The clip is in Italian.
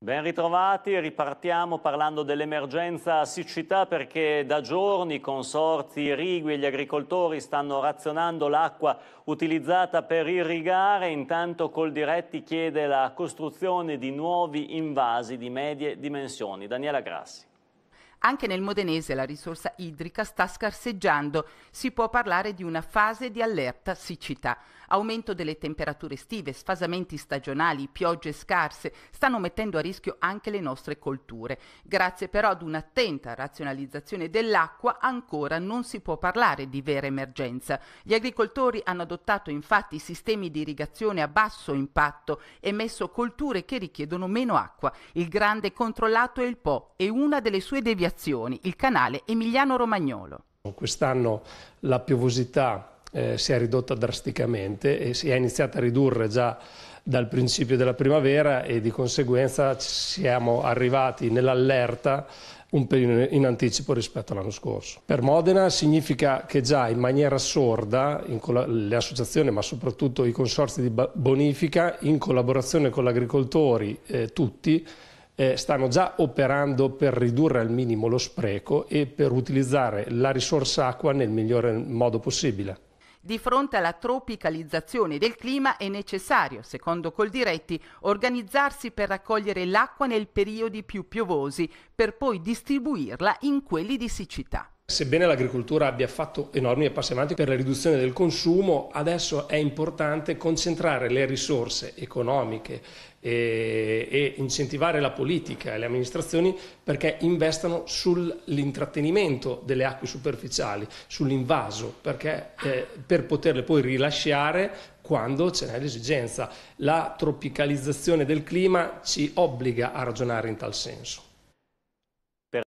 Ben ritrovati, ripartiamo parlando dell'emergenza siccità perché da giorni i consorzi irrigui e gli agricoltori stanno razionando l'acqua utilizzata per irrigare, intanto Coldiretti chiede la costruzione di nuovi invasi di medie dimensioni. Daniela Grassi. Anche nel modenese la risorsa idrica sta scarseggiando. Si può parlare di una fase di allerta siccità. Aumento delle temperature estive, sfasamenti stagionali, piogge scarse stanno mettendo a rischio anche le nostre colture. Grazie però ad un'attenta razionalizzazione dell'acqua ancora non si può parlare di vera emergenza. Gli agricoltori hanno adottato infatti sistemi di irrigazione a basso impatto e messo colture che richiedono meno acqua. Il grande controllato è il Po e una delle sue deviazioni Mediazioni, il canale Emiliano Romagnolo. Quest'anno la piovosità eh, si è ridotta drasticamente e si è iniziata a ridurre già dal principio della primavera e di conseguenza siamo arrivati nell'allerta un periodo in anticipo rispetto all'anno scorso. Per Modena significa che già in maniera sorda in le associazioni ma soprattutto i consorzi di bonifica in collaborazione con gli agricoltori eh, tutti eh, stanno già operando per ridurre al minimo lo spreco e per utilizzare la risorsa acqua nel migliore modo possibile. Di fronte alla tropicalizzazione del clima è necessario, secondo Coldiretti, organizzarsi per raccogliere l'acqua nel periodi più piovosi, per poi distribuirla in quelli di siccità. Sebbene l'agricoltura abbia fatto enormi passi avanti per la riduzione del consumo, adesso è importante concentrare le risorse economiche e, eh, e incentivare la politica e le amministrazioni perché investano sull'intrattenimento delle acque superficiali, sull'invaso, eh, per poterle poi rilasciare quando ce n'è l'esigenza. La tropicalizzazione del clima ci obbliga a ragionare in tal senso.